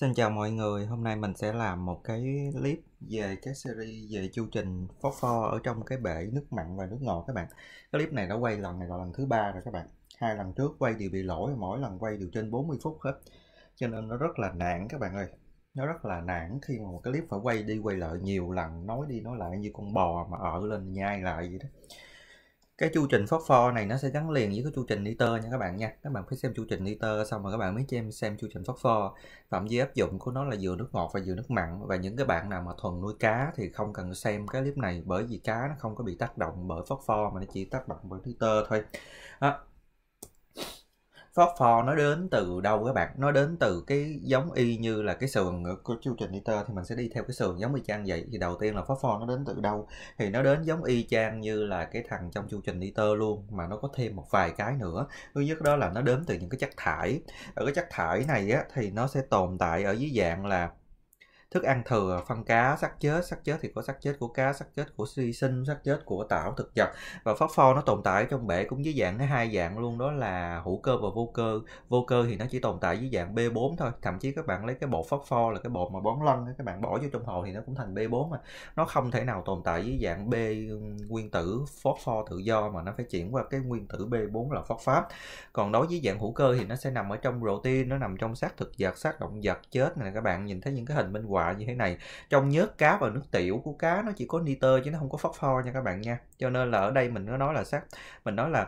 Xin chào mọi người, hôm nay mình sẽ làm một cái clip về cái series về chu trình phosphor ở trong cái bể nước mặn và nước ngọt các bạn. Cái clip này đã quay lần này là lần thứ ba rồi các bạn. Hai lần trước quay đều bị lỗi, mỗi lần quay đều trên 40 phút hết. Cho nên nó rất là nản các bạn ơi. Nó rất là nản khi mà một cái clip phải quay đi quay lại nhiều lần, nói đi nói lại như con bò mà ở lên nhai lại vậy đó cái chu trình phốt pho này nó sẽ gắn liền với cái chu trình niter nha các bạn nha các bạn phải xem chu trình niter xong rồi các bạn mới xem xem chu trình phốt pho phạm vi áp dụng của nó là dừa nước ngọt và dừa nước mặn và những cái bạn nào mà thuần nuôi cá thì không cần xem cái clip này bởi vì cá nó không có bị tác động bởi phốt pho mà nó chỉ tác động bởi niter thôi à, Phốt pho nó đến từ đâu các bạn nó đến từ cái giống y như là cái sườn của chu trình Niter thì mình sẽ đi theo cái sườn giống y chang vậy thì đầu tiên là phốt pho nó đến từ đâu thì nó đến giống y chang như là cái thằng trong chu trình Niter luôn mà nó có thêm một vài cái nữa thứ nhất đó là nó đến từ những cái chất thải ở cái chất thải này á thì nó sẽ tồn tại ở dưới dạng là thức ăn thừa phân cá xác chết xác chết thì có xác chết của cá xác chết của suy sinh xác chết của tảo thực vật và phốt pho nó tồn tại trong bể cũng dưới dạng hai dạng luôn đó là hữu cơ và vô cơ vô cơ thì nó chỉ tồn tại dưới dạng b 4 thôi thậm chí các bạn lấy cái bột phốt pho là cái bột mà bón lân các bạn bỏ vô trong hồ thì nó cũng thành b 4 mà nó không thể nào tồn tại dưới dạng b nguyên tử phốt pho tự do mà nó phải chuyển qua cái nguyên tử b 4 là phát pháp còn đối với dạng hữu cơ thì nó sẽ nằm ở trong protein nó nằm trong xác thực vật xác động vật chết này các bạn nhìn thấy những cái hình bên ngoài như thế này trong nhớt cá và nước tiểu của cá nó chỉ có nitơ chứ nó không có phốt nha các bạn nha cho nên là ở đây mình nó nói là sắc mình nói là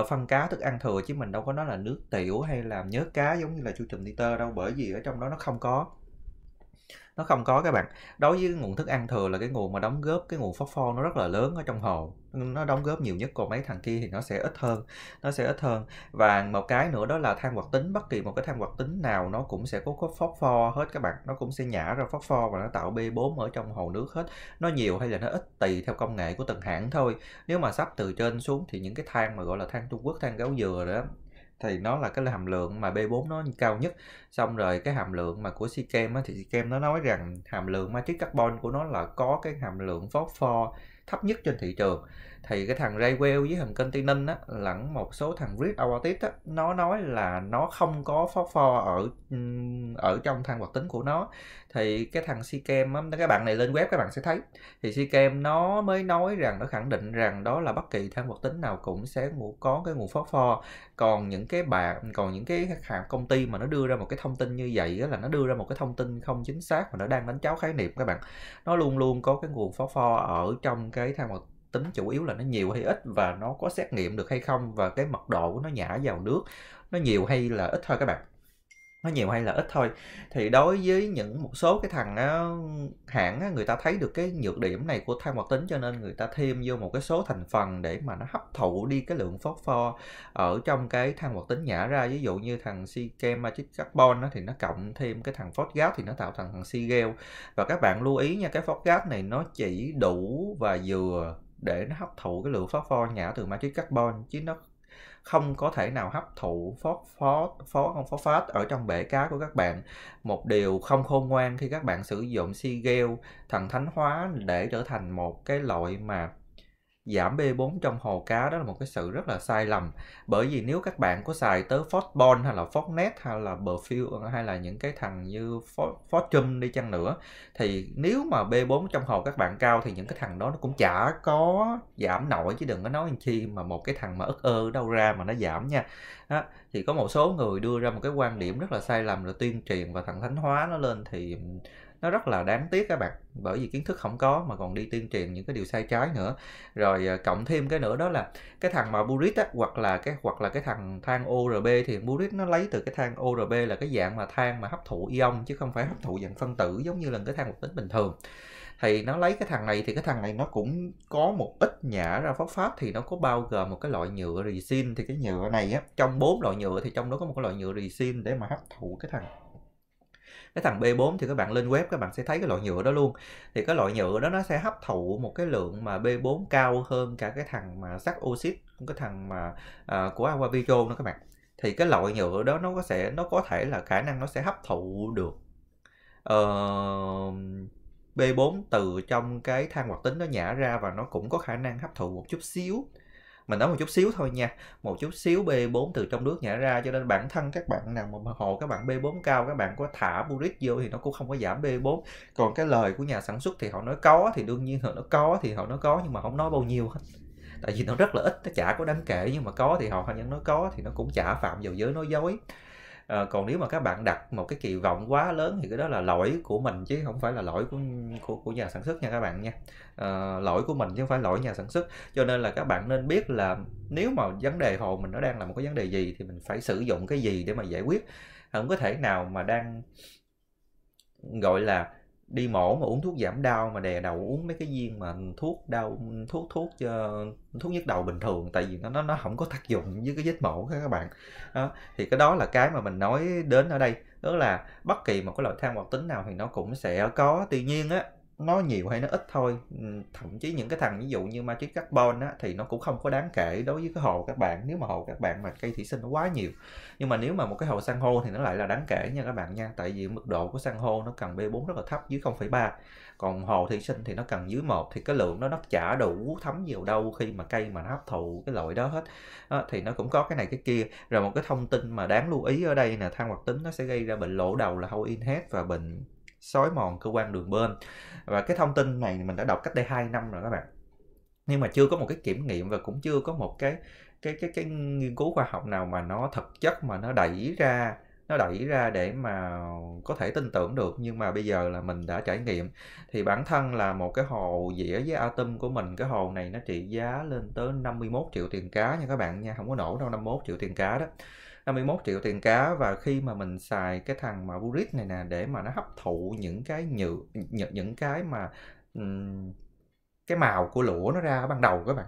uh, phân cá thức ăn thừa chứ mình đâu có nói là nước tiểu hay là nhớt cá giống như là chu trình nitơ đâu bởi vì ở trong đó nó không có nó không có các bạn đối với nguồn thức ăn thừa là cái nguồn mà đóng góp cái nguồn phốt pho nó rất là lớn ở trong hồ nó đóng góp nhiều nhất còn mấy thằng kia thì nó sẽ ít hơn nó sẽ ít hơn và một cái nữa đó là than hoạt tính bất kỳ một cái than hoạt tính nào nó cũng sẽ có phốt pho hết các bạn nó cũng sẽ nhả ra phốt pho và nó tạo B4 ở trong hồ nước hết nó nhiều hay là nó ít tùy theo công nghệ của từng hãng thôi nếu mà sắp từ trên xuống thì những cái than mà gọi là than Trung Quốc than gáo dừa đó thì nó là cái hàm lượng mà B4 nó cao nhất xong rồi cái hàm lượng mà của Sikem thì Sikem nó nói rằng hàm lượng matrix carbon của nó là có cái hàm lượng phosphor thấp nhất trên thị trường thì cái thằng Raywell với thằng Continent á lẫn một số thằng Rift Aortic á nó nói là nó không có phosphor ở ở trong than hoạt tính của nó thì cái thằng Sikem á các bạn này lên web các bạn sẽ thấy thì Sikem nó mới nói rằng nó khẳng định rằng đó là bất kỳ than hoạt tính nào cũng sẽ có cái nguồn phosphor còn những cái bạn còn những cái khách hàng công ty mà nó đưa ra một cái thông tin như vậy á, là nó đưa ra một cái thông tin không chính xác mà nó đang đánh cháo khái niệm các bạn nó luôn luôn có cái nguồn phosphor ở trong cái than hoạt tính chủ yếu là nó nhiều hay ít và nó có xét nghiệm được hay không và cái mật độ của nó nhả vào nước nó nhiều hay là ít thôi các bạn nó nhiều hay là ít thôi thì đối với những một số cái thằng á, hãng á, người ta thấy được cái nhược điểm này của than hoạt tính cho nên người ta thêm vô một cái số thành phần để mà nó hấp thụ đi cái lượng phốt pho ở trong cái than hoạt tính nhả ra ví dụ như thằng si kem magic carbon đó, thì nó cộng thêm cái thằng phốt gas thì nó tạo thành thằng sigel và các bạn lưu ý nha cái phốt gas này nó chỉ đủ và vừa để nó hấp thụ cái lượng phosphor pho nhả từ ma túy carbon chứ nó không có thể nào hấp thụ phốt phó phó không phó ở trong bể cá của các bạn một điều không khôn ngoan khi các bạn sử dụng si gel thần thánh hóa để trở thành một cái loại mà giảm B4 trong hồ cá đó là một cái sự rất là sai lầm bởi vì nếu các bạn có xài tới Fortbon hay là Fortnet hay là Perfil hay là những cái thằng như Fortune đi chăng nữa thì nếu mà B4 trong hồ các bạn cao thì những cái thằng đó nó cũng chả có giảm nổi chứ đừng có nói chi mà một cái thằng mà ức ơ đâu ra mà nó giảm nha đó. thì có một số người đưa ra một cái quan điểm rất là sai lầm rồi tuyên truyền và thằng thánh hóa nó lên thì nó rất là đáng tiếc các bạn bởi vì kiến thức không có mà còn đi tuyên truyền những cái điều sai trái nữa rồi à, cộng thêm cái nữa đó là cái thằng mà burit á hoặc là cái hoặc là cái thằng than orb thì burit nó lấy từ cái than orb là cái dạng mà than mà hấp thụ ion chứ không phải hấp thụ dạng phân tử giống như là cái than hoạt tính bình thường thì nó lấy cái thằng này thì cái thằng này nó cũng có một ít nhả ra phốt pháp thì nó có bao gồm một cái loại nhựa resin thì cái nhựa này á trong bốn loại nhựa thì trong đó có một cái loại nhựa resin để mà hấp thụ cái thằng cái thằng B4 thì các bạn lên web các bạn sẽ thấy cái loại nhựa đó luôn thì cái loại nhựa đó nó sẽ hấp thụ một cái lượng mà B4 cao hơn cả cái thằng mà sắt oxit cũng cái thằng mà à, của Aquavitro nữa các bạn thì cái loại nhựa đó nó có sẽ nó có thể là khả năng nó sẽ hấp thụ được uh, ờ, B4 từ trong cái than hoạt tính nó nhả ra và nó cũng có khả năng hấp thụ một chút xíu mình nói một chút xíu thôi nha một chút xíu B4 từ trong nước nhả ra cho nên bản thân các bạn nào mà hồ các bạn B4 cao các bạn có thả buric vô thì nó cũng không có giảm B4 còn cái lời của nhà sản xuất thì họ nói có thì đương nhiên họ nói có thì họ nói có nhưng mà không nói bao nhiêu hết tại vì nó rất là ít nó chả có đáng kể nhưng mà có thì họ hay nhân nói có thì nó cũng chả phạm vào giới nói dối à, còn nếu mà các bạn đặt một cái kỳ vọng quá lớn thì cái đó là lỗi của mình chứ không phải là lỗi của của, của nhà sản xuất nha các bạn nha à, lỗi của mình chứ không phải lỗi nhà sản xuất cho nên là các bạn nên biết là nếu mà vấn đề hồ mình nó đang là một cái vấn đề gì thì mình phải sử dụng cái gì để mà giải quyết không có thể nào mà đang gọi là đi mổ mà uống thuốc giảm đau mà đè đầu uống mấy cái viên mà thuốc đau thuốc thuốc ờ, thuốc nhức đầu bình thường tại vì nó nó nó không có tác dụng với cái vết mổ các bạn đó. thì cái đó là cái mà mình nói đến ở đây đó là bất kỳ một cái loại than hoạt tính nào thì nó cũng sẽ có tuy nhiên á nó nhiều hay nó ít thôi ừ, thậm chí những cái thằng ví dụ như ma matrix carbon á, thì nó cũng không có đáng kể đối với cái hồ các bạn nếu mà hồ các bạn mà cây thủy sinh nó quá nhiều nhưng mà nếu mà một cái hồ san hô thì nó lại là đáng kể nha các bạn nha tại vì mức độ của san hô nó cần b 4 rất là thấp dưới 0,3 còn hồ thủy sinh thì nó cần dưới một thì cái lượng đó nó chả đủ thấm nhiều đâu khi mà cây mà nó hấp thụ cái loại đó hết đó, thì nó cũng có cái này cái kia rồi một cái thông tin mà đáng lưu ý ở đây là than hoạt tính nó sẽ gây ra bệnh lỗ đầu là hậu inhet và bệnh xói mòn cơ quan đường bên và cái thông tin này mình đã đọc cách đây 2 năm rồi các bạn nhưng mà chưa có một cái kiểm nghiệm và cũng chưa có một cái cái cái cái nghiên cứu khoa học nào mà nó thực chất mà nó đẩy ra nó đẩy ra để mà có thể tin tưởng được nhưng mà bây giờ là mình đã trải nghiệm thì bản thân là một cái hồ dĩa với atom của mình cái hồ này nó trị giá lên tới 51 triệu tiền cá nha các bạn nha không có nổ đâu 51 triệu tiền cá đó 51 triệu tiền cá và khi mà mình xài cái thằng mà Burit này nè để mà nó hấp thụ những cái nhựa những, những cái mà cái màu của lũa nó ra ban đầu các bạn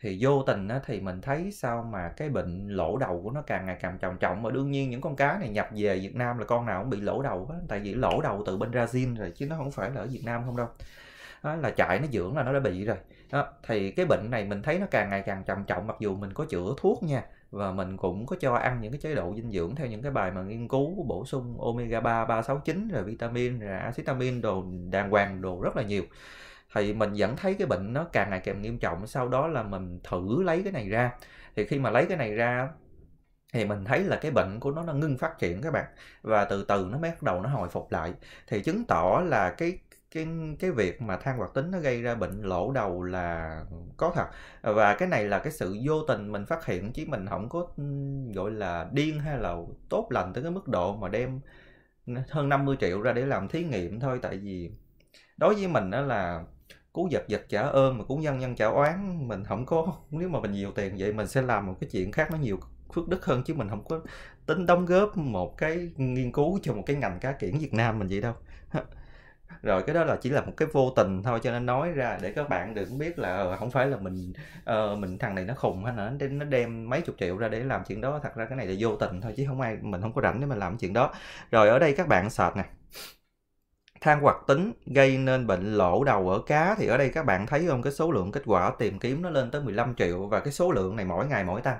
thì vô tình á, thì mình thấy sao mà cái bệnh lỗ đầu của nó càng ngày càng trầm trọng mà đương nhiên những con cá này nhập về Việt Nam là con nào cũng bị lỗ đầu hết tại vì lỗ đầu từ bên Brazil rồi chứ nó không phải là ở Việt Nam không đâu đó, là chạy nó dưỡng là nó đã bị rồi đó, thì cái bệnh này mình thấy nó càng ngày càng trầm trọng mặc dù mình có chữa thuốc nha và mình cũng có cho ăn những cái chế độ dinh dưỡng theo những cái bài mà nghiên cứu bổ sung omega 3, 369 rồi vitamin rồi axit amin đồ đàng hoàng đồ rất là nhiều thì mình vẫn thấy cái bệnh nó càng ngày càng nghiêm trọng sau đó là mình thử lấy cái này ra thì khi mà lấy cái này ra thì mình thấy là cái bệnh của nó nó ngưng phát triển các bạn và từ từ nó mới bắt đầu nó hồi phục lại thì chứng tỏ là cái cái cái việc mà than hoạt tính nó gây ra bệnh lỗ đầu là có thật và cái này là cái sự vô tình mình phát hiện chứ mình không có gọi là điên hay là tốt lành tới cái mức độ mà đem hơn 50 triệu ra để làm thí nghiệm thôi tại vì đối với mình đó là cứu giật giật trả ơn mà cứu nhân nhân trả oán mình không có nếu mà mình nhiều tiền vậy mình sẽ làm một cái chuyện khác nó nhiều phước đức hơn chứ mình không có tính đóng góp một cái nghiên cứu cho một cái ngành cá kiển Việt Nam mình vậy đâu rồi cái đó là chỉ là một cái vô tình thôi cho nên nói ra để các bạn đừng biết là ờ, không phải là mình uh, mình thằng này nó khùng hay là nó đem mấy chục triệu ra để làm chuyện đó thật ra cái này là vô tình thôi chứ không ai mình không có rảnh để mình làm chuyện đó rồi ở đây các bạn sệt nè than hoạt tính gây nên bệnh lỗ đầu ở cá thì ở đây các bạn thấy không cái số lượng kết quả tìm kiếm nó lên tới 15 triệu và cái số lượng này mỗi ngày mỗi tăng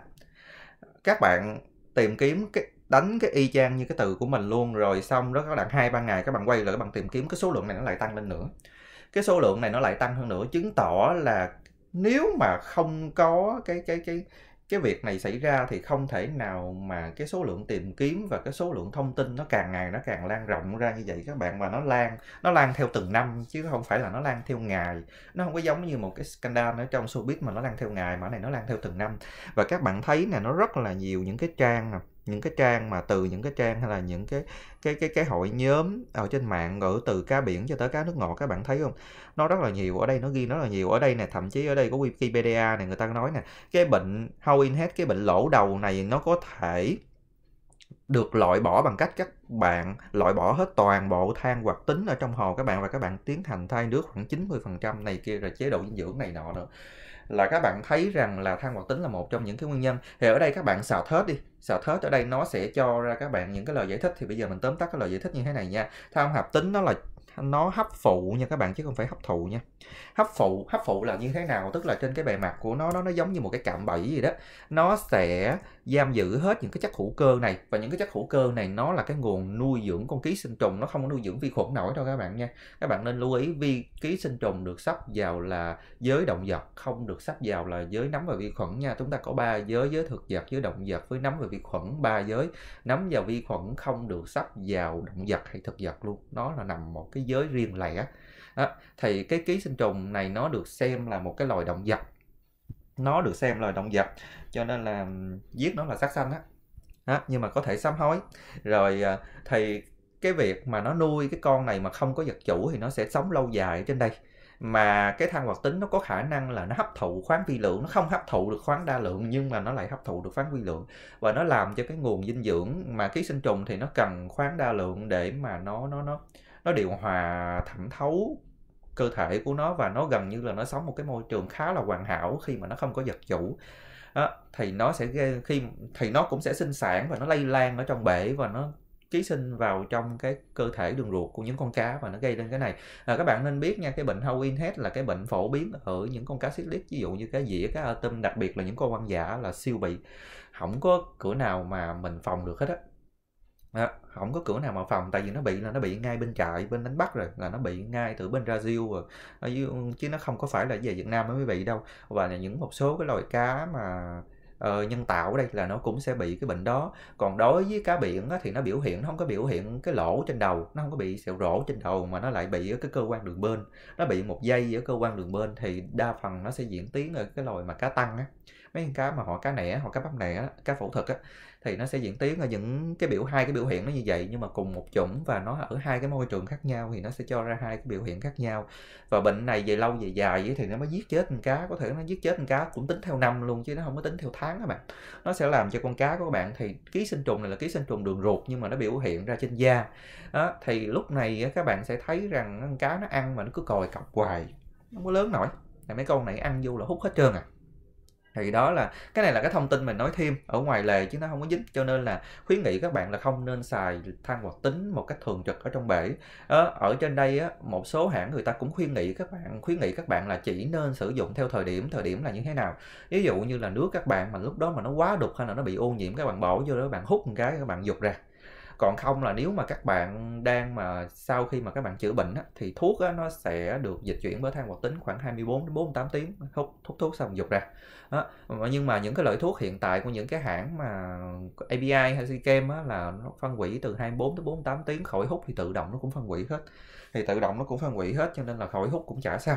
các bạn tìm kiếm cái đánh cái y chang như cái từ của mình luôn rồi xong đó các bạn hai ba ngày các bạn quay lại các bạn tìm kiếm cái số lượng này nó lại tăng lên nữa cái số lượng này nó lại tăng hơn nữa chứng tỏ là nếu mà không có cái cái cái cái việc này xảy ra thì không thể nào mà cái số lượng tìm kiếm và cái số lượng thông tin nó càng ngày nó càng lan rộng ra như vậy các bạn mà nó lan nó lan theo từng năm chứ không phải là nó lan theo ngày nó không có giống như một cái scandal ở trong showbiz mà nó lan theo ngày mà này nó lan theo từng năm và các bạn thấy nè nó rất là nhiều những cái trang những cái trang mà từ những cái trang hay là những cái cái cái cái hội nhóm ở trên mạng ở từ cá biển cho tới cá nước ngọt các bạn thấy không nó rất là nhiều ở đây nó ghi rất là nhiều ở đây nè thậm chí ở đây có wikipedia này người ta nói nè cái bệnh how in hết cái bệnh lỗ đầu này nó có thể được loại bỏ bằng cách các bạn loại bỏ hết toàn bộ than hoạt tính ở trong hồ các bạn và các bạn tiến hành thay nước khoảng 90% này kia rồi chế độ dinh dưỡng này nọ nữa là các bạn thấy rằng là than hoạt tính là một trong những cái nguyên nhân thì ở đây các bạn xào thớt đi xào thớt ở đây nó sẽ cho ra các bạn những cái lời giải thích thì bây giờ mình tóm tắt cái lời giải thích như thế này nha than hoạt tính nó là nó hấp phụ nha các bạn chứ không phải hấp thụ nha hấp phụ hấp phụ là như thế nào tức là trên cái bề mặt của nó nó nó giống như một cái cạm bẫy gì đó nó sẽ giam giữ hết những cái chất hữu cơ này và những cái chất hữu cơ này nó là cái nguồn nuôi dưỡng con ký sinh trùng nó không có nuôi dưỡng vi khuẩn nổi đâu các bạn nha các bạn nên lưu ý vi ký sinh trùng được sắp vào là giới động vật không được sắp vào là giới nấm và vi khuẩn nha chúng ta có ba giới giới thực vật giới động vật với nấm và vi khuẩn ba giới nấm và vi khuẩn không được sắp vào động vật hay thực vật luôn nó là nằm một cái giới riêng lẻ đó. thì cái ký sinh trùng này nó được xem là một cái loài động vật nó được xem là động vật cho nên là giết nó là sát sanh á đó. nhưng mà có thể sám hối rồi à, thì cái việc mà nó nuôi cái con này mà không có vật chủ thì nó sẽ sống lâu dài trên đây mà cái than hoạt tính nó có khả năng là nó hấp thụ khoáng vi lượng nó không hấp thụ được khoáng đa lượng nhưng mà nó lại hấp thụ được khoáng vi lượng và nó làm cho cái nguồn dinh dưỡng mà ký sinh trùng thì nó cần khoáng đa lượng để mà nó nó nó nó điều hòa thẩm thấu cơ thể của nó và nó gần như là nó sống một cái môi trường khá là hoàn hảo khi mà nó không có vật chủ đó, thì nó sẽ khi thì nó cũng sẽ sinh sản và nó lây lan ở trong bể và nó ký sinh vào trong cái cơ thể đường ruột của những con cá và nó gây nên cái này à, các bạn nên biết nha cái bệnh Howin head là cái bệnh phổ biến ở những con cá xích lít ví dụ như cá dĩa cá tôm đặc biệt là những con hoang giả là siêu bị không có cửa nào mà mình phòng được hết á đó, không có cửa nào mà phòng tại vì nó bị là nó bị ngay bên trại bên đánh bắt rồi là nó bị ngay từ bên Brazil rồi ở chứ nó không có phải là về Việt Nam mới bị đâu và những một số cái loài cá mà ờ, nhân tạo ở đây là nó cũng sẽ bị cái bệnh đó còn đối với cá biển á, thì nó biểu hiện nó không có biểu hiện cái lỗ trên đầu nó không có bị sẹo rỗ trên đầu mà nó lại bị ở cái cơ quan đường bên nó bị một dây ở cơ quan đường bên thì đa phần nó sẽ diễn tiến ở cái loài mà cá tăng á mấy con cá mà họ cá nẻ hoặc cá bắp nẻ cá phẫu thuật á thì nó sẽ diễn tiến ở những cái biểu hai cái biểu hiện nó như vậy nhưng mà cùng một chủng và nó ở hai cái môi trường khác nhau thì nó sẽ cho ra hai cái biểu hiện khác nhau và bệnh này về lâu về dài thì nó mới giết chết con cá có thể nó giết chết con cá cũng tính theo năm luôn chứ nó không có tính theo tháng các bạn nó sẽ làm cho con cá của các bạn thì ký sinh trùng này là ký sinh trùng đường ruột nhưng mà nó biểu hiện ra trên da đó, thì lúc này các bạn sẽ thấy rằng con cá nó ăn mà nó cứ còi cọc hoài không có lớn nổi là mấy con này ăn vô là hút hết trơn à thì đó là cái này là cái thông tin mình nói thêm ở ngoài lề chứ nó không có dính cho nên là khuyến nghị các bạn là không nên xài than hoạt tính một cách thường trực ở trong bể ở, ở trên đây á, một số hãng người ta cũng khuyến nghị các bạn khuyến nghị các bạn là chỉ nên sử dụng theo thời điểm thời điểm là như thế nào ví dụ như là nước các bạn mà lúc đó mà nó quá đục hay là nó bị ô nhiễm các bạn bỏ vô đó các bạn hút một cái các bạn dục ra còn không là nếu mà các bạn đang mà sau khi mà các bạn chữa bệnh á, thì thuốc á, nó sẽ được dịch chuyển bởi thang hoạt tính khoảng 24 đến 48 tiếng hút thuốc thuốc xong dục ra đó. nhưng mà những cái loại thuốc hiện tại của những cái hãng mà ABI hay Sikem á, là nó phân hủy từ 24 đến 48 tiếng khỏi hút thì tự động nó cũng phân hủy hết thì tự động nó cũng phân hủy hết cho nên là khỏi hút cũng chả sao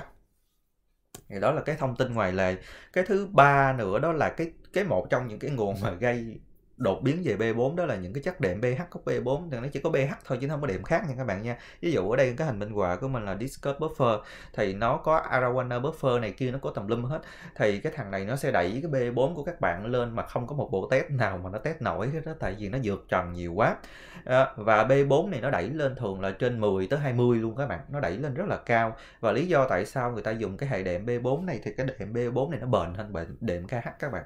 thì đó là cái thông tin ngoài lề cái thứ ba nữa đó là cái cái một trong những cái nguồn mà gây đột biến về B4 đó là những cái chất đệm pH của B4 thì nó chỉ có pH thôi chứ không có đệm khác nha các bạn nha ví dụ ở đây cái hình minh họa của mình là Discord buffer thì nó có Arowana buffer này kia nó có tầm lum hết thì cái thằng này nó sẽ đẩy cái B4 của các bạn lên mà không có một bộ test nào mà nó test nổi hết đó tại vì nó vượt trần nhiều quá ờ, và B4 này nó đẩy lên thường là trên 10 tới 20 luôn các bạn nó đẩy lên rất là cao và lý do tại sao người ta dùng cái hệ đệm B4 này thì cái đệm B4 này nó bền hơn đệm KH các bạn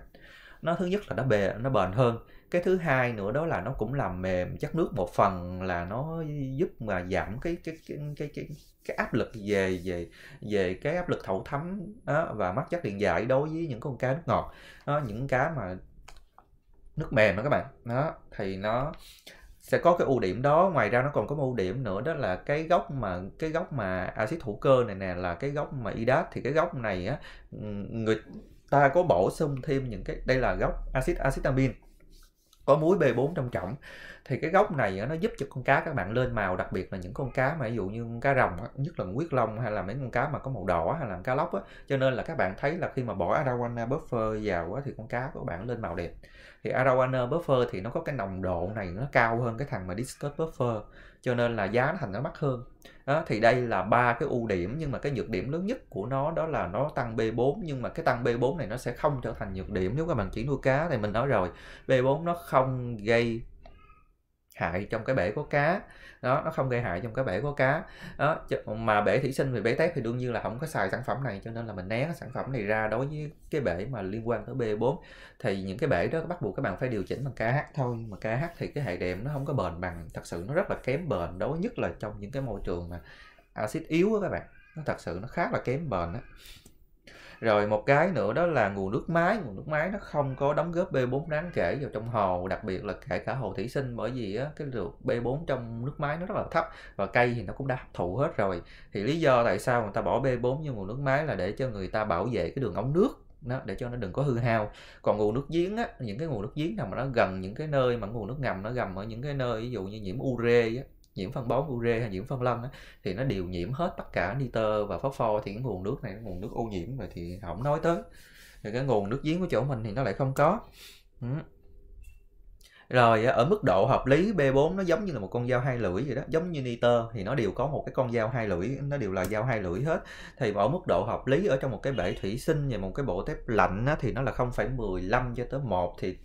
nó thứ nhất là nó bền nó bền hơn cái thứ hai nữa đó là nó cũng làm mềm chất nước một phần là nó giúp mà giảm cái cái cái cái, cái cái áp lực về về về cái áp lực thẩu thấm đó và mất chất điện giải đối với những con cá nước ngọt á, những cá mà nước mềm đó các bạn đó thì nó sẽ có cái ưu điểm đó ngoài ra nó còn có một ưu điểm nữa đó là cái gốc mà cái gốc mà axit hữu cơ này nè là cái gốc mà idat thì cái gốc này á người ta có bổ sung thêm những cái đây là gốc axit acetamin có muối B4 trong trọng thì cái gốc này nó giúp cho con cá các bạn lên màu đặc biệt là những con cá mà ví dụ như cá rồng nhất là huyết long hay là mấy con cá mà có màu đỏ hay là cá lóc á cho nên là các bạn thấy là khi mà bỏ arowana buffer vào thì con cá của bạn lên màu đẹp thì arowana buffer thì nó có cái nồng độ này nó cao hơn cái thằng mà discus buffer cho nên là giá nó thành nó mắc hơn đó, thì đây là ba cái ưu điểm nhưng mà cái nhược điểm lớn nhất của nó đó là nó tăng B4 nhưng mà cái tăng B4 này nó sẽ không trở thành nhược điểm nếu các bạn chỉ nuôi cá thì mình nói rồi B4 nó không gây hại trong cái bể có cá đó nó không gây hại trong cái bể có cá đó mà bể thủy sinh về bể tép thì đương nhiên là không có xài sản phẩm này cho nên là mình né cái sản phẩm này ra đối với cái bể mà liên quan tới B4 thì những cái bể đó bắt buộc các bạn phải điều chỉnh bằng KH thôi mà KH thì cái hệ đệm nó không có bền bằng thật sự nó rất là kém bền đối nhất là trong những cái môi trường mà axit yếu đó các bạn nó thật sự nó khá là kém bền á rồi một cái nữa đó là nguồn nước máy nguồn nước máy nó không có đóng góp b 4 đáng kể vào trong hồ đặc biệt là kể cả hồ thủy sinh bởi vì á, cái lượng b 4 trong nước máy nó rất là thấp và cây thì nó cũng đã hấp thụ hết rồi thì lý do tại sao người ta bỏ b 4 như nguồn nước máy là để cho người ta bảo vệ cái đường ống nước đó, để cho nó đừng có hư hao còn nguồn nước giếng á những cái nguồn nước giếng nào mà nó gần những cái nơi mà nguồn nước ngầm nó gầm ở những cái nơi ví dụ như nhiễm ure á, nhiễm phân bón ure hay nhiễm phân lân á, thì nó đều nhiễm hết tất cả nitơ và phốt pho thì cái nguồn nước này nguồn nước ô nhiễm rồi thì không nói tới rồi cái nguồn nước giếng của chỗ mình thì nó lại không có ừ. rồi ở mức độ hợp lý B4 nó giống như là một con dao hai lưỡi vậy đó giống như nitơ thì nó đều có một cái con dao hai lưỡi nó đều là dao hai lưỡi hết thì ở mức độ hợp lý ở trong một cái bể thủy sinh và một cái bộ tép lạnh á, thì nó là 0,15 cho tới 1 thì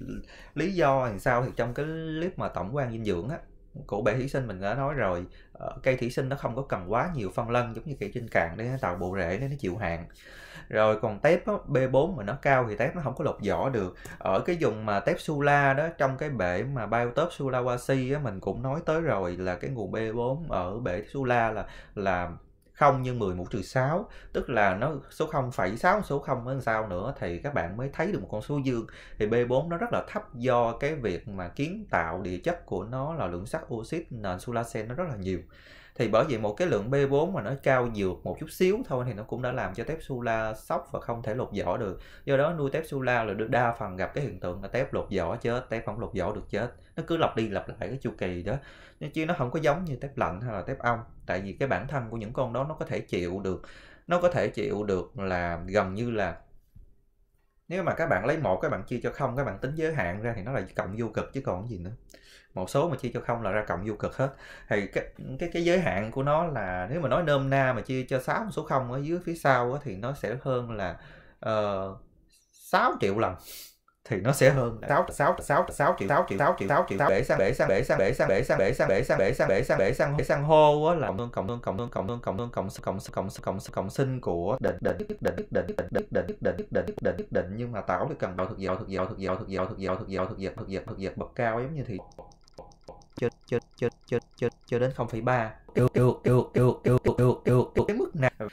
lý do làm sao thì trong cái clip mà tổng quan dinh dưỡng á của bể thủy sinh mình đã nói rồi ờ, cây thủy sinh nó không có cần quá nhiều phân lân giống như cây trên cạn để nó tạo bộ rễ để nó chịu hạn rồi còn tép á, B4 mà nó cao thì tép nó không có lột vỏ được ở cái vùng mà tép Sula đó trong cái bể mà biotop Sulawesi á, mình cũng nói tới rồi là cái nguồn B4 ở bể Sula là là 0 nhân 10 mũ trừ 6 tức là nó số phẩy 0,6 số 0 hơn sau nữa thì các bạn mới thấy được một con số dương thì B4 nó rất là thấp do cái việc mà kiến tạo địa chất của nó là lượng sắt oxit nền sulasen nó rất là nhiều thì bởi vì một cái lượng B4 mà nó cao nhiều một chút xíu thôi thì nó cũng đã làm cho Tepsula sốc và không thể lột vỏ được do đó nuôi Tepsula là được đa phần gặp cái hiện tượng là tép lột vỏ chết tép không lột vỏ được chết nó cứ lặp đi lặp lại cái chu kỳ đó nhưng chứ nó không có giống như tép lạnh hay là tép ong tại vì cái bản thân của những con đó nó có thể chịu được nó có thể chịu được là gần như là nếu mà các bạn lấy một các bạn chia cho không các bạn tính giới hạn ra thì nó là cộng vô cực chứ còn gì nữa một số mà chia cho không là ra cộng vô cực hết thì cái cái cái giới hạn của nó là nếu mà nói nôm na mà chia cho 6 số không ở dưới phía sau thì nó sẽ hơn là uh, 6 triệu lần thì nó sẽ hơn 6 6 6 6 triệu 6 triệu 6 triệu 6 triệu 6 bể sang bể sang bể sang bể sang bể sang bể sang bể sang bể sang bể sang bể sang bể sang hô á là cộng cộng cộng cộng cộng cộng cộng cộng cộng cộng cộng cộng sinh của định định định định định định định định định định định định nhưng mà tạo thì cần tạo thực dạo thực dạo thực dạo thực dạo thực dạo thực dạo thực dạo thực dạo thực dạo bậc cao giống như thì cho cho cho cho cho cho đến 0,3 yêu yêu yêu yêu yêu yêu yêu yêu yêu cái mức nào và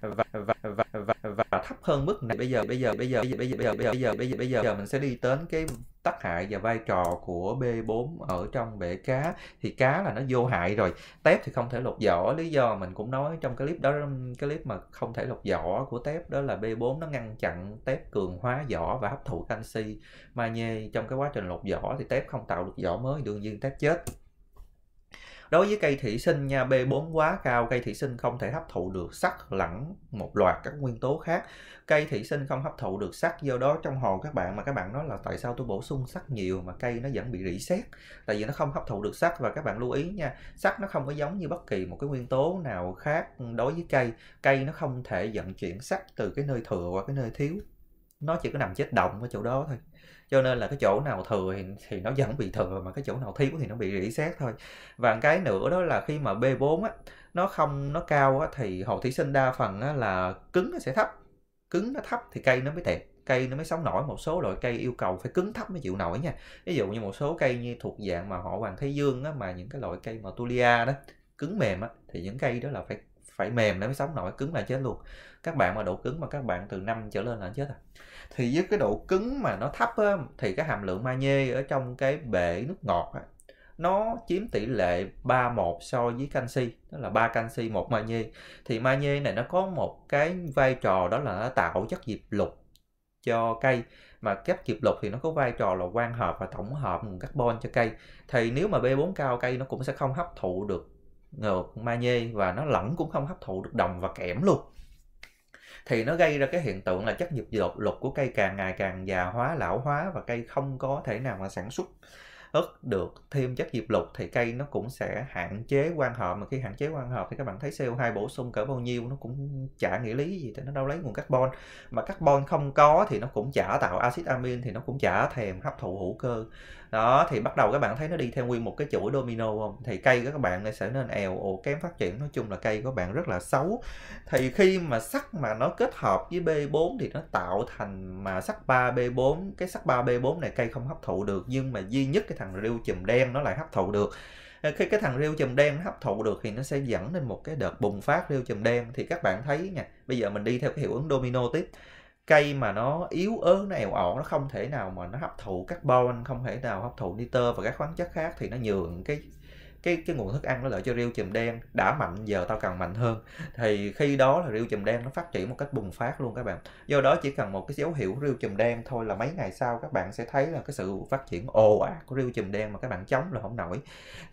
và và và và thấp hơn mức này bây giờ bây giờ bây giờ bây giờ bây giờ bây giờ bây giờ bây giờ bây giờ mình sẽ đi đến cái tác hại và vai trò của B4 ở trong bể cá thì cá là nó vô hại rồi tép thì không thể lột vỏ lý do mình cũng nói trong cái clip đó cái clip mà không thể lột vỏ của tép đó là B4 nó ngăn chặn tép cường hóa vỏ và hấp thụ canxi magie trong cái quá trình lột vỏ thì tép không tạo được vỏ mới đương nhiên tép chết đối với cây thủy sinh nha B4 quá cao cây thủy sinh không thể hấp thụ được sắt lẫn một loạt các nguyên tố khác cây thủy sinh không hấp thụ được sắt do đó trong hồ các bạn mà các bạn nói là tại sao tôi bổ sung sắt nhiều mà cây nó vẫn bị rỉ sét tại vì nó không hấp thụ được sắt và các bạn lưu ý nha sắt nó không có giống như bất kỳ một cái nguyên tố nào khác đối với cây cây nó không thể vận chuyển sắt từ cái nơi thừa qua cái nơi thiếu nó chỉ có nằm chết động ở chỗ đó thôi cho nên là cái chỗ nào thừa thì, thì nó vẫn bị thừa mà cái chỗ nào thiếu thì nó bị rỉ sét thôi và cái nữa đó là khi mà b 4 á nó không nó cao á, thì hồ thủy sinh đa phần á, là cứng nó sẽ thấp cứng nó thấp thì cây nó mới đẹp cây nó mới sống nổi một số loại cây yêu cầu phải cứng thấp mới chịu nổi nha ví dụ như một số cây như thuộc dạng mà họ hoàng thế dương á, mà những cái loại cây mà tulia đó cứng mềm á, thì những cây đó là phải phải mềm nó mới sống nổi cứng là chết luôn các bạn mà độ cứng mà các bạn từ năm trở lên là chết à thì với cái độ cứng mà nó thấp á, thì cái hàm lượng magie ở trong cái bể nước ngọt á, nó chiếm tỷ lệ 31 so với canxi tức là 3 canxi một magie thì magie này nó có một cái vai trò đó là nó tạo chất diệp lục cho cây mà kép diệp lục thì nó có vai trò là quan hợp và tổng hợp carbon cho cây thì nếu mà B4 cao cây nó cũng sẽ không hấp thụ được ngược magie và nó lỏng cũng không hấp thụ được đồng và kẽm luôn thì nó gây ra cái hiện tượng là chất diệp lục lục của cây càng ngày càng già hóa lão hóa và cây không có thể nào mà sản xuất ớt được thêm chất diệp lục thì cây nó cũng sẽ hạn chế quan hợp mà khi hạn chế quan hợp thì các bạn thấy CO2 bổ sung cỡ bao nhiêu nó cũng chả nghĩa lý gì thì nó đâu lấy nguồn carbon mà carbon không có thì nó cũng chả tạo axit amin thì nó cũng chả thèm hấp thụ hữu cơ đó thì bắt đầu các bạn thấy nó đi theo nguyên một cái chuỗi domino không thì cây của các bạn này sẽ nên èo ồ kém phát triển nói chung là cây của bạn rất là xấu thì khi mà sắt mà nó kết hợp với B4 thì nó tạo thành mà sắt 3 B4 cái sắt 3 B4 này cây không hấp thụ được nhưng mà duy nhất cái thằng rêu chùm đen nó lại hấp thụ được ờ, khi cái thằng rêu chùm đen nó hấp thụ được thì nó sẽ dẫn đến một cái đợt bùng phát rêu chùm đen thì các bạn thấy nha bây giờ mình đi theo cái hiệu ứng domino tiếp cây mà nó yếu ớt nó ẻo ọt nó không thể nào mà nó hấp thụ carbon không thể nào hấp thụ nitơ và các khoáng chất khác thì nó nhường cái cái cái nguồn thức ăn nó lợi cho rêu chùm đen đã mạnh giờ tao cần mạnh hơn thì khi đó là rêu chùm đen nó phát triển một cách bùng phát luôn các bạn do đó chỉ cần một cái dấu hiệu rêu chùm đen thôi là mấy ngày sau các bạn sẽ thấy là cái sự phát triển ồ ạt à, của rêu chùm đen mà các bạn chống là không nổi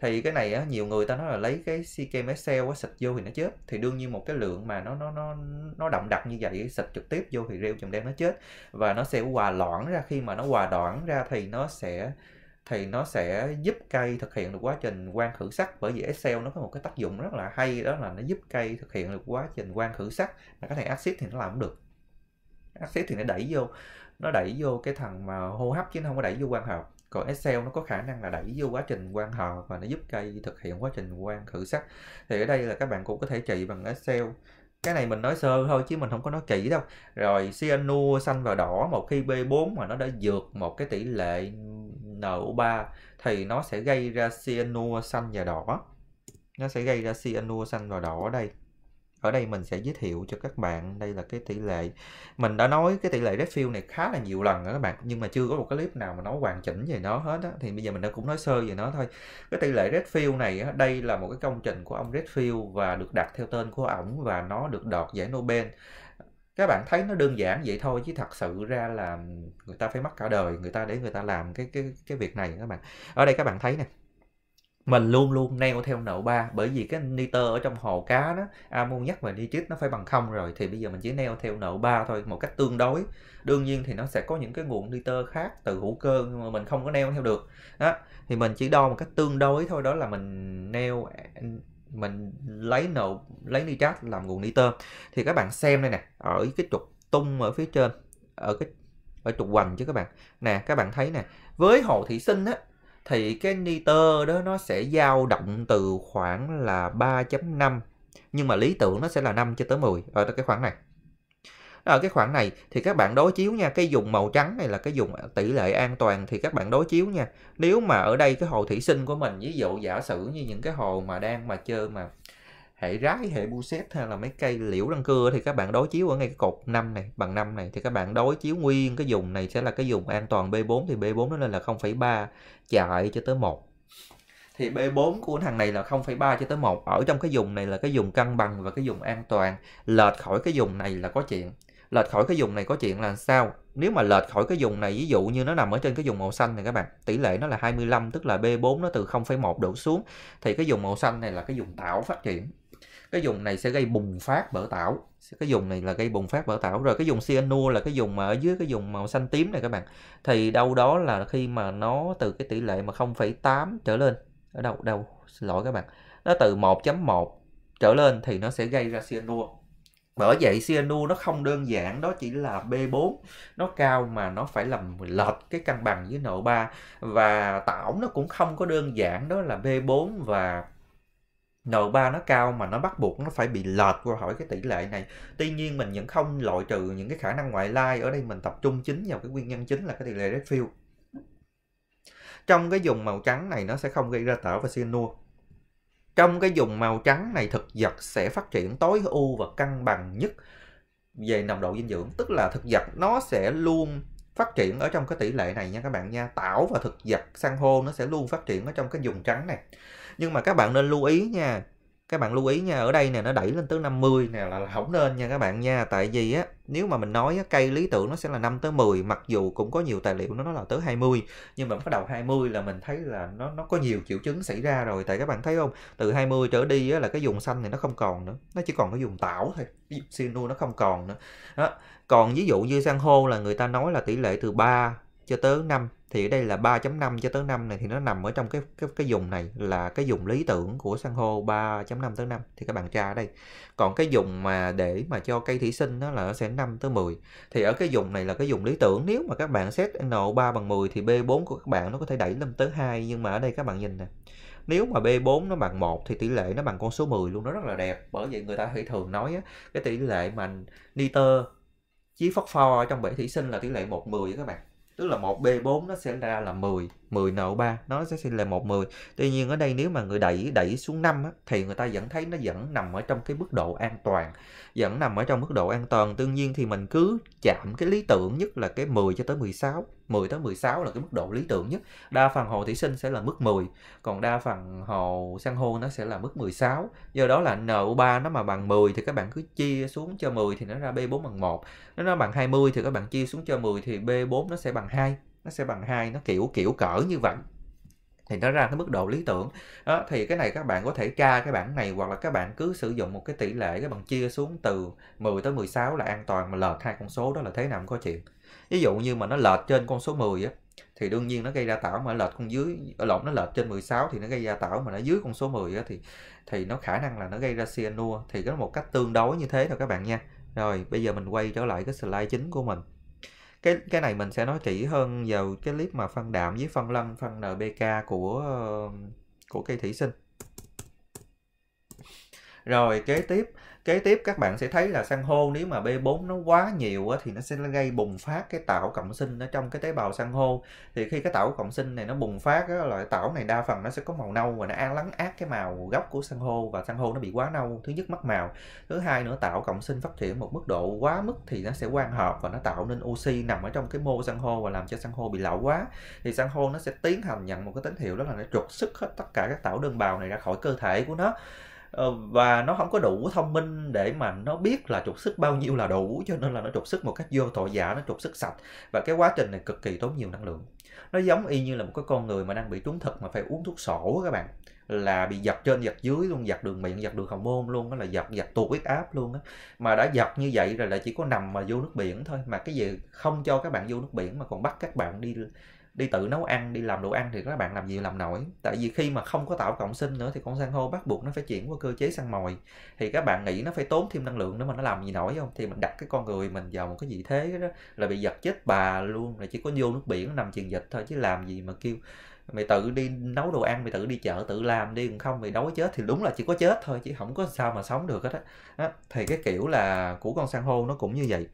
thì cái này á, nhiều người ta nói là lấy cái ckm excel á, xịt vô thì nó chết thì đương nhiên một cái lượng mà nó nó nó nó đậm đặc như vậy xịt trực tiếp vô thì rêu chùm đen nó chết và nó sẽ hòa loãng ra khi mà nó hòa đoạn ra thì nó sẽ thì nó sẽ giúp cây thực hiện được quá trình quang khử sắc bởi vì Excel nó có một cái tác dụng rất là hay đó là nó giúp cây thực hiện được quá trình quang khử sắc mà cái thằng axit thì nó làm không được axit thì nó đẩy vô nó đẩy vô cái thằng mà hô hấp chứ nó không có đẩy vô quang hợp còn Excel nó có khả năng là đẩy vô quá trình quang hợp và nó giúp cây thực hiện quá trình quang khử sắc thì ở đây là các bạn cũng có thể trị bằng Excel cái này mình nói sơ thôi chứ mình không có nói kỹ đâu rồi cyanua xanh và đỏ một khi B4 mà nó đã vượt một cái tỷ lệ NO3 thì nó sẽ gây ra cyanua xanh và đỏ nó sẽ gây ra cyanua xanh và đỏ ở đây ở đây mình sẽ giới thiệu cho các bạn đây là cái tỷ lệ mình đã nói cái tỷ lệ red này khá là nhiều lần rồi các bạn nhưng mà chưa có một cái clip nào mà nói hoàn chỉnh về nó hết á thì bây giờ mình đã cũng nói sơ về nó thôi cái tỷ lệ red này á, đây là một cái công trình của ông redfield và được đặt theo tên của ổng và nó được đoạt giải nobel các bạn thấy nó đơn giản vậy thôi chứ thật sự ra là người ta phải mất cả đời người ta để người ta làm cái cái cái việc này các bạn ở đây các bạn thấy nè mình luôn luôn neo theo NO3 bởi vì cái nitơ ở trong hồ cá đó amoniac và nitrit nó phải bằng không rồi thì bây giờ mình chỉ neo theo NO3 thôi một cách tương đối đương nhiên thì nó sẽ có những cái nguồn nitơ khác từ hữu cơ nhưng mà mình không có neo theo được đó thì mình chỉ đo một cách tương đối thôi đó là mình neo mình lấy nổ lấy nitrat làm nguồn nitơ thì các bạn xem đây nè ở cái trục tung ở phía trên ở cái ở trục hoành chứ các bạn nè các bạn thấy nè với hồ thị sinh á thì cái nitơ đó nó sẽ dao động từ khoảng là 3.5 nhưng mà lý tưởng nó sẽ là 5 cho tới 10 ở ờ, cái khoảng này ở ờ, cái khoảng này thì các bạn đối chiếu nha cái dùng màu trắng này là cái dùng tỷ lệ an toàn thì các bạn đối chiếu nha nếu mà ở đây cái hồ thủy sinh của mình ví dụ giả sử như những cái hồ mà đang mà chơi mà hệ rái hệ bu xét hay là mấy cây liễu răng cưa thì các bạn đối chiếu ở ngay cái cột năm này bằng năm này thì các bạn đối chiếu nguyên cái dùng này sẽ là cái dùng an toàn B4 thì B4 nó lên là 0,3 chạy cho tới 1 thì B4 của thằng này là 0,3 cho tới 1 ở trong cái dùng này là cái dùng cân bằng và cái dùng an toàn lệch khỏi cái dùng này là có chuyện lệch khỏi cái vùng này có chuyện là sao nếu mà lệch khỏi cái vùng này ví dụ như nó nằm ở trên cái vùng màu xanh này các bạn tỷ lệ nó là 25 tức là B4 nó từ 0,1 đổ xuống thì cái vùng màu xanh này là cái vùng tảo phát triển cái vùng này sẽ gây bùng phát bở tảo cái vùng này là gây bùng phát bở tảo rồi cái vùng cyanua là cái vùng mà ở dưới cái vùng màu xanh tím này các bạn thì đâu đó là khi mà nó từ cái tỷ lệ mà 0,8 trở lên ở đâu đâu xin lỗi các bạn nó từ 1.1 trở lên thì nó sẽ gây ra cyanua bởi vậy Sianu nó không đơn giản đó chỉ là B4 nó cao mà nó phải làm lệch cái cân bằng với NO3 và tảo nó cũng không có đơn giản đó là B4 và N3 nó cao mà nó bắt buộc nó phải bị lệch qua khỏi cái tỷ lệ này. Tuy nhiên mình vẫn không loại trừ những cái khả năng ngoại lai. Ở đây mình tập trung chính vào cái nguyên nhân chính là cái tỷ lệ Redfield. Trong cái dùng màu trắng này nó sẽ không gây ra tảo và cyanua trong cái vùng màu trắng này thực vật sẽ phát triển tối ưu và cân bằng nhất về nồng độ dinh dưỡng tức là thực vật nó sẽ luôn phát triển ở trong cái tỷ lệ này nha các bạn nha tảo và thực vật san hô nó sẽ luôn phát triển ở trong cái vùng trắng này nhưng mà các bạn nên lưu ý nha các bạn lưu ý nha ở đây nè nó đẩy lên tới 50 nè là, là không nên nha các bạn nha tại vì á nếu mà mình nói cây lý tưởng nó sẽ là 5 tới 10 mặc dù cũng có nhiều tài liệu nó nói là tới 20 nhưng mà bắt đầu 20 là mình thấy là nó nó có nhiều triệu chứng xảy ra rồi tại các bạn thấy không từ 20 trở đi là cái dùng xanh này nó không còn nữa nó chỉ còn cái dùng tảo thôi siêu nó không còn nữa đó. còn ví dụ như san hô là người ta nói là tỷ lệ từ 3 cho tới 5 thì ở đây là 3.5 cho tới 5 này thì nó nằm ở trong cái cái cái vùng này là cái vùng lý tưởng của san hô 3.5 tới 5 thì các bạn tra ở đây. Còn cái vùng mà để mà cho cây thủy sinh nó là nó sẽ 5 tới 10. Thì ở cái vùng này là cái vùng lý tưởng nếu mà các bạn xét n 3 bằng 10 thì B4 của các bạn nó có thể đẩy lên tới 2 nhưng mà ở đây các bạn nhìn nè. Nếu mà B4 nó bằng 1 thì tỷ lệ nó bằng con số 10 luôn nó rất là đẹp. Bởi vậy người ta hay thường nói á, cái tỷ lệ mà nitơ chí phosphor ở trong bể thủy sinh là tỷ lệ 1:10 10 các bạn tức là một b 4 nó sẽ ra là 10 10 NO3 nó sẽ sinh là một 10 tuy nhiên ở đây nếu mà người đẩy đẩy xuống 5 á, thì người ta vẫn thấy nó vẫn nằm ở trong cái mức độ an toàn vẫn nằm ở trong mức độ an toàn Tuy nhiên thì mình cứ chạm cái lý tưởng nhất là cái 10 cho tới 16 10 tới 16 là cái mức độ lý tưởng nhất đa phần hồ thủy sinh sẽ là mức 10 còn đa phần hồ san hô nó sẽ là mức 16 do đó là NO3 nó mà bằng 10 thì các bạn cứ chia xuống cho 10 thì nó ra B4 bằng 1 nếu nó bằng 20 thì các bạn chia xuống cho 10 thì B4 nó sẽ bằng 2 nó sẽ bằng hai nó kiểu kiểu cỡ như vậy thì nó ra cái mức độ lý tưởng đó, thì cái này các bạn có thể tra cái bảng này hoặc là các bạn cứ sử dụng một cái tỷ lệ cái bằng chia xuống từ 10 tới 16 là an toàn mà lệch hai con số đó là thế nào cũng có chuyện ví dụ như mà nó lệch trên con số 10 á thì đương nhiên nó gây ra tảo mà lệch con dưới lộn nó lệch trên 16 thì nó gây ra tảo mà nó dưới con số 10 á thì thì nó khả năng là nó gây ra cyanua thì có một cách tương đối như thế thôi các bạn nha rồi bây giờ mình quay trở lại cái slide chính của mình cái cái này mình sẽ nói kỹ hơn vào cái clip mà phân đạm với phân lân phân nbk của của cây thủy sinh rồi kế tiếp kế tiếp các bạn sẽ thấy là san hô nếu mà B4 nó quá nhiều á, thì nó sẽ gây bùng phát cái tảo cộng sinh ở trong cái tế bào san hô thì khi cái tảo cộng sinh này nó bùng phát á, là tảo này đa phần nó sẽ có màu nâu và nó ăn lắng át cái màu gốc của san hô và san hô nó bị quá nâu thứ nhất mất màu thứ hai nữa tảo cộng sinh phát triển một mức độ quá mức thì nó sẽ quan hợp và nó tạo nên oxy nằm ở trong cái mô san hô và làm cho san hô bị lão quá thì san hô nó sẽ tiến hành nhận một cái tín hiệu đó là nó trục sức hết tất cả các tảo đơn bào này ra khỏi cơ thể của nó Ờ, và nó không có đủ thông minh để mà nó biết là trục sức bao nhiêu là đủ cho nên là nó trục sức một cách vô tội vạ nó trục sức sạch và cái quá trình này cực kỳ tốn nhiều năng lượng nó giống y như là một cái con người mà đang bị trúng thực mà phải uống thuốc sổ các bạn là bị giật trên giật dưới luôn giật đường miệng giật đường hậu môn luôn đó là giật giật tụ huyết áp luôn á mà đã giật như vậy rồi là chỉ có nằm mà vô nước biển thôi mà cái gì không cho các bạn vô nước biển mà còn bắt các bạn đi đi tự nấu ăn đi làm đồ ăn thì các bạn làm gì làm nổi tại vì khi mà không có tạo cộng sinh nữa thì con san hô bắt buộc nó phải chuyển qua cơ chế săn mồi thì các bạn nghĩ nó phải tốn thêm năng lượng nữa mà nó làm gì nổi không thì mình đặt cái con người mình vào một cái vị thế đó là bị giật chết bà luôn là chỉ có vô nước biển nằm truyền dịch thôi chứ làm gì mà kêu mày tự đi nấu đồ ăn mày tự đi chợ tự làm đi còn không mày đói chết thì đúng là chỉ có chết thôi chứ không có sao mà sống được hết á thì cái kiểu là của con san hô nó cũng như vậy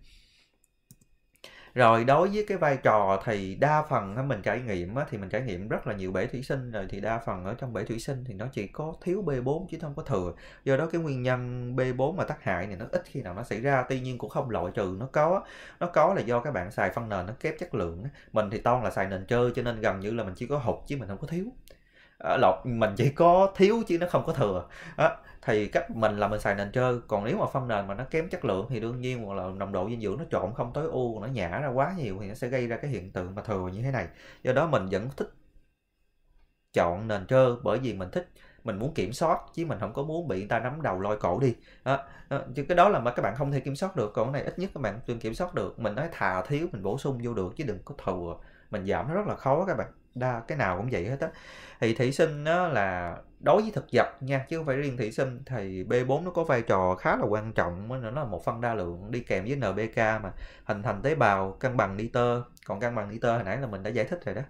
rồi đối với cái vai trò thì đa phần mình trải nghiệm thì mình trải nghiệm rất là nhiều bể thủy sinh rồi thì đa phần ở trong bể thủy sinh thì nó chỉ có thiếu B4 chứ không có thừa do đó cái nguyên nhân B4 mà tác hại này nó ít khi nào nó xảy ra tuy nhiên cũng không loại trừ nó có nó có là do các bạn xài phân nền nó kém chất lượng mình thì toàn là xài nền trơ cho nên gần như là mình chỉ có hụt chứ mình không có thiếu Ờ, lột mình chỉ có thiếu chứ nó không có thừa đó. thì cách mình là mình xài nền trơ còn nếu mà phâm nền mà nó kém chất lượng thì đương nhiên là nồng độ dinh dưỡng nó trộn không tối ưu nó nhả ra quá nhiều thì nó sẽ gây ra cái hiện tượng mà thừa như thế này do đó mình vẫn thích chọn nền trơ bởi vì mình thích mình muốn kiểm soát chứ mình không có muốn bị người ta nắm đầu lôi cổ đi đó. đó. chứ cái đó là mà các bạn không thể kiểm soát được còn cái này ít nhất các bạn từng kiểm soát được mình nói thà thiếu mình bổ sung vô được chứ đừng có thừa mình giảm nó rất là khó các bạn đa cái nào cũng vậy hết á thì thị sinh đó là đối với thực vật nha chứ không phải riêng thị sinh thì B4 nó có vai trò khá là quan trọng nữa là một phân đa lượng đi kèm với NBK mà hình thành tế bào cân bằng nitơ còn cân bằng nitơ hồi nãy là mình đã giải thích rồi đó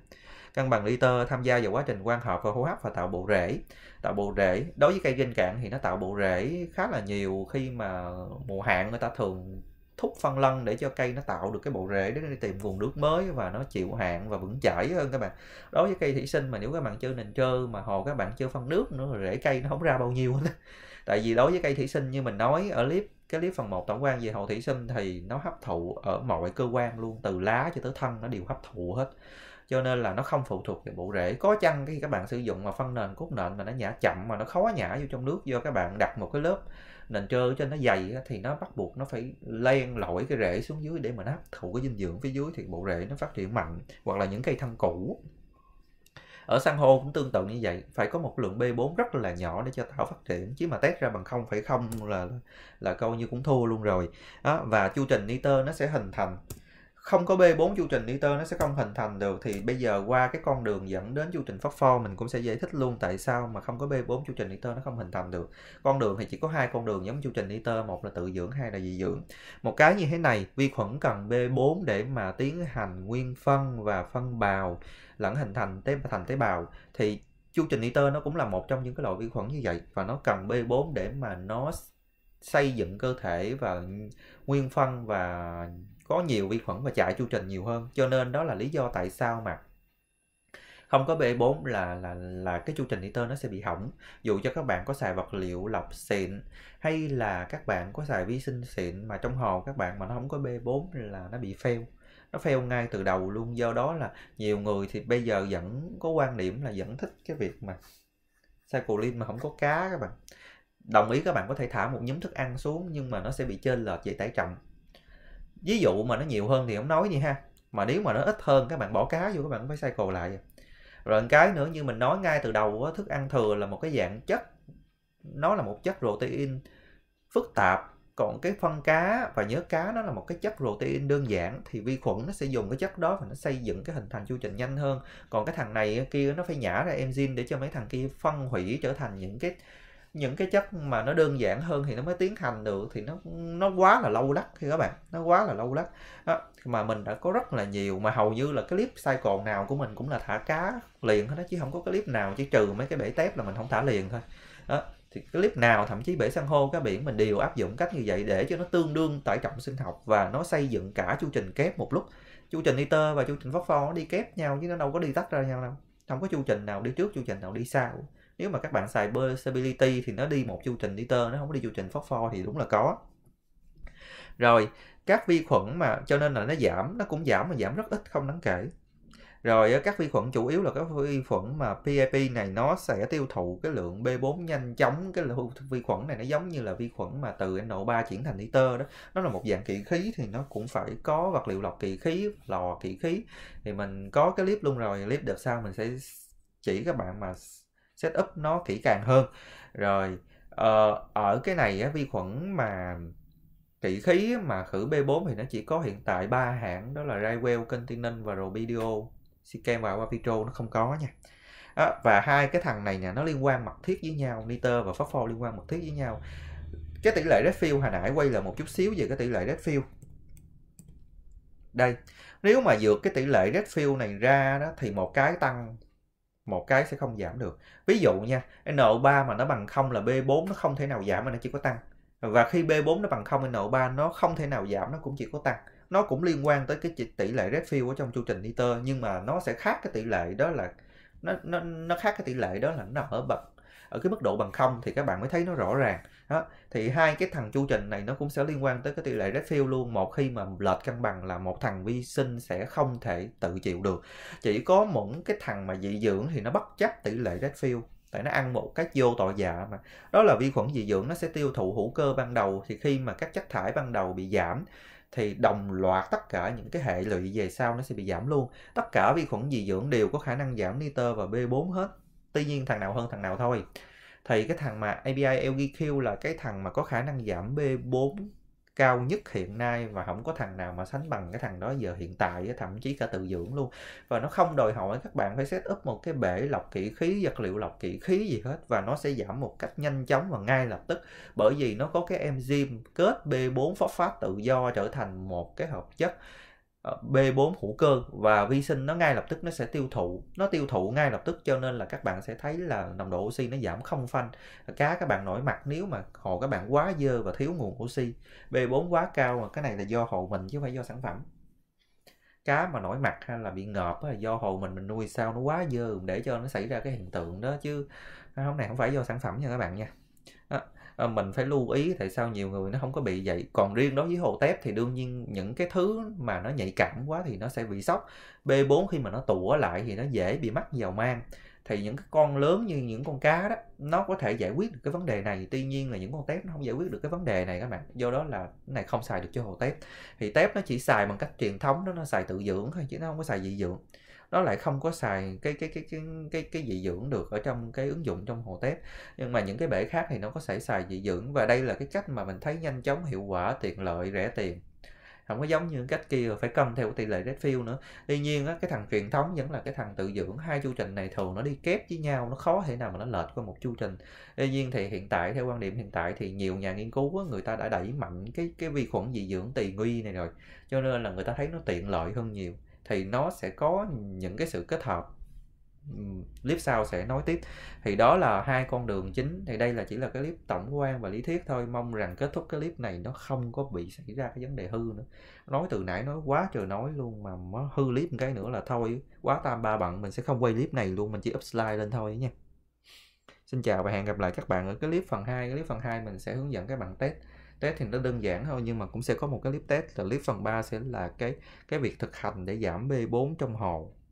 cân bằng nitơ tham gia vào quá trình quan hợp và hô hấp và tạo bộ rễ tạo bộ rễ đối với cây trên cạn thì nó tạo bộ rễ khá là nhiều khi mà mùa hạn người ta thường thúc phân lân để cho cây nó tạo được cái bộ rễ để nó đi tìm nguồn nước mới và nó chịu hạn và vững chãi hơn các bạn đối với cây thủy sinh mà nếu các bạn chơi nền trơ mà hồ các bạn chưa phân nước nữa rễ cây nó không ra bao nhiêu hết tại vì đối với cây thủy sinh như mình nói ở clip cái clip phần 1 tổng quan về hồ thủy sinh thì nó hấp thụ ở mọi cơ quan luôn từ lá cho tới thân nó đều hấp thụ hết cho nên là nó không phụ thuộc vào bộ rễ có chăng khi các bạn sử dụng mà phân nền cốt nền mà nó nhả chậm mà nó khó nhả vô trong nước do các bạn đặt một cái lớp nền trơ cho nó dày thì nó bắt buộc nó phải len lỏi cái rễ xuống dưới để mà nó hấp thụ cái dinh dưỡng phía dưới thì bộ rễ nó phát triển mạnh hoặc là những cây thân cũ ở san hô cũng tương tự như vậy phải có một lượng B4 rất là nhỏ để cho thảo phát triển chứ mà test ra bằng không phải không là là coi như cũng thua luôn rồi đó, và chu trình nitơ nó sẽ hình thành không có B4 chu trình nitơ nó sẽ không hình thành được thì bây giờ qua cái con đường dẫn đến chu trình phát pho mình cũng sẽ giải thích luôn tại sao mà không có B4 chu trình nitơ nó không hình thành được. Con đường thì chỉ có hai con đường giống chu trình nitơ một là tự dưỡng hai là dị dưỡng. Một cái như thế này, vi khuẩn cần B4 để mà tiến hành nguyên phân và phân bào lẫn hình thành tế thành tế bào thì chu trình nitơ nó cũng là một trong những cái loại vi khuẩn như vậy và nó cần B4 để mà nó xây dựng cơ thể và nguyên phân và có nhiều vi khuẩn và chạy chu trình nhiều hơn cho nên đó là lý do tại sao mà không có B4 là là là cái chu trình niter nó sẽ bị hỏng dù cho các bạn có xài vật liệu lọc xịn hay là các bạn có xài vi sinh xịn mà trong hồ các bạn mà nó không có B4 là nó bị fail nó fail ngay từ đầu luôn do đó là nhiều người thì bây giờ vẫn có quan điểm là vẫn thích cái việc mà cycle lean mà không có cá các bạn đồng ý các bạn có thể thả một nhóm thức ăn xuống nhưng mà nó sẽ bị chênh lệch về tải trọng ví dụ mà nó nhiều hơn thì không nói gì ha mà nếu mà nó ít hơn các bạn bỏ cá vô các bạn phải cycle lại rồi một cái nữa như mình nói ngay từ đầu thức ăn thừa là một cái dạng chất nó là một chất protein phức tạp còn cái phân cá và nhớ cá nó là một cái chất protein đơn giản thì vi khuẩn nó sẽ dùng cái chất đó và nó xây dựng cái hình thành chu trình nhanh hơn còn cái thằng này kia nó phải nhả ra enzyme để cho mấy thằng kia phân hủy trở thành những cái những cái chất mà nó đơn giản hơn thì nó mới tiến hành được thì nó nó quá là lâu lắc thì các bạn nó quá là lâu lắc đó. mà mình đã có rất là nhiều mà hầu như là cái clip cycle nào của mình cũng là thả cá liền hết đó chứ không có cái clip nào chỉ trừ mấy cái bể tép là mình không thả liền thôi đó. thì cái clip nào thậm chí bể san hô cá biển mình đều áp dụng cách như vậy để cho nó tương đương tải trọng sinh học và nó xây dựng cả chu trình kép một lúc chu trình nitơ và chu trình phosphor nó đi kép nhau chứ nó đâu có đi tắt ra nhau đâu không có chu trình nào đi trước chu trình nào đi sau nếu mà các bạn xài Stability thì nó đi một chu trình niter nó không đi chu trình phosphor thì đúng là có rồi các vi khuẩn mà cho nên là nó giảm nó cũng giảm mà giảm rất ít không đáng kể rồi ờ, các vi khuẩn chủ yếu là các vi khuẩn mà PAP này nó sẽ tiêu thụ cái lượng B4 nhanh chóng cái lượng vi khuẩn này nó giống như là vi khuẩn mà từ NO3 chuyển thành tơ đó nó là một dạng kỵ khí thì nó cũng phải có vật liệu lọc kỵ khí lò kỵ khí thì mình có cái clip luôn rồi clip đợt sau mình sẽ chỉ các bạn mà setup nó kỹ càng hơn rồi uh, ở cái này á, vi khuẩn mà kỹ khí mà khử B4 thì nó chỉ có hiện tại ba hãng đó là Raywell, Continental và Robidio Sikem và Wapitro nó không có nha à, và hai cái thằng này nè nó liên quan mật thiết với nhau Nitơ và Phosphor liên quan mật thiết với nhau cái tỷ lệ Redfield hồi nãy quay lại một chút xíu về cái tỷ lệ Redfield đây nếu mà dược cái tỷ lệ Redfield này ra đó thì một cái tăng một cái sẽ không giảm được ví dụ nha NO3 mà nó bằng không là B4 nó không thể nào giảm mà nó chỉ có tăng và khi B4 nó bằng không NO3 nó không thể nào giảm nó cũng chỉ có tăng nó cũng liên quan tới cái tỷ lệ redfill ở trong chu trình niter nhưng mà nó sẽ khác cái tỷ lệ đó là nó nó nó khác cái tỷ lệ đó là nó nằm ở bậc ở cái mức độ bằng không thì các bạn mới thấy nó rõ ràng đó. thì hai cái thằng chu trình này nó cũng sẽ liên quan tới cái tỷ lệ red fill luôn một khi mà lệch cân bằng là một thằng vi sinh sẽ không thể tự chịu được chỉ có những cái thằng mà dị dưỡng thì nó bất chấp tỷ lệ red fill tại nó ăn một cái vô tội dạ mà đó là vi khuẩn dị dưỡng nó sẽ tiêu thụ hữu cơ ban đầu thì khi mà các chất thải ban đầu bị giảm thì đồng loạt tất cả những cái hệ lụy về sau nó sẽ bị giảm luôn tất cả vi khuẩn dị dưỡng đều có khả năng giảm nitơ và b 4 hết tuy nhiên thằng nào hơn thằng nào thôi thì cái thằng mà ABI LGQ là cái thằng mà có khả năng giảm B4 cao nhất hiện nay và không có thằng nào mà sánh bằng cái thằng đó giờ hiện tại thậm chí cả tự dưỡng luôn và nó không đòi hỏi các bạn phải set up một cái bể lọc kỹ khí vật liệu lọc kỹ khí gì hết và nó sẽ giảm một cách nhanh chóng và ngay lập tức bởi vì nó có cái enzyme kết B4 phosphat tự do trở thành một cái hợp chất Ờ, B4 hữu cơ và vi sinh nó ngay lập tức nó sẽ tiêu thụ nó tiêu thụ ngay lập tức cho nên là các bạn sẽ thấy là nồng độ oxy nó giảm không phanh cá các bạn nổi mặt nếu mà hồ các bạn quá dơ và thiếu nguồn oxy B4 quá cao mà cái này là do hồ mình chứ không phải do sản phẩm cá mà nổi mặt hay là bị ngợp là do hồ mình mình nuôi sao nó quá dơ để cho nó xảy ra cái hiện tượng đó chứ hôm này không phải do sản phẩm nha các bạn nha Ờ, mình phải lưu ý tại sao nhiều người nó không có bị vậy còn riêng đối với hồ tép thì đương nhiên những cái thứ mà nó nhạy cảm quá thì nó sẽ bị sốc b 4 khi mà nó tụa lại thì nó dễ bị mắc vào mang thì những cái con lớn như những con cá đó nó có thể giải quyết được cái vấn đề này tuy nhiên là những con tép nó không giải quyết được cái vấn đề này các bạn do đó là cái này không xài được cho hồ tép thì tép nó chỉ xài bằng cách truyền thống đó nó xài tự dưỡng thôi chứ nó không có xài dị dưỡng nó lại không có xài cái cái cái cái cái cái dị dưỡng được ở trong cái ứng dụng trong hồ tép nhưng mà những cái bể khác thì nó có thể xài dị dưỡng và đây là cái cách mà mình thấy nhanh chóng hiệu quả tiện lợi rẻ tiền không có giống như cách kia phải cầm theo tỷ lệ fill nữa tuy nhiên á, cái thằng truyền thống vẫn là cái thằng tự dưỡng hai chu trình này thường nó đi kép với nhau nó khó thể nào mà nó lệch qua một chu trình tuy nhiên thì hiện tại theo quan điểm hiện tại thì nhiều nhà nghiên cứu người ta đã đẩy mạnh cái cái vi khuẩn dị dưỡng tỳ nguy này rồi cho nên là người ta thấy nó tiện lợi hơn nhiều thì nó sẽ có những cái sự kết hợp clip sau sẽ nói tiếp thì đó là hai con đường chính thì đây là chỉ là cái clip tổng quan và lý thuyết thôi mong rằng kết thúc cái clip này nó không có bị xảy ra cái vấn đề hư nữa nói từ nãy nói quá trời nói luôn mà nó hư clip một cái nữa là thôi quá tam ba bận mình sẽ không quay clip này luôn mình chỉ up slide lên thôi nha xin chào và hẹn gặp lại các bạn ở cái clip phần 2 cái clip phần 2 mình sẽ hướng dẫn các bạn test test thì nó đơn giản thôi nhưng mà cũng sẽ có một cái clip test là clip phần 3 sẽ là cái cái việc thực hành để giảm B4 trong hồ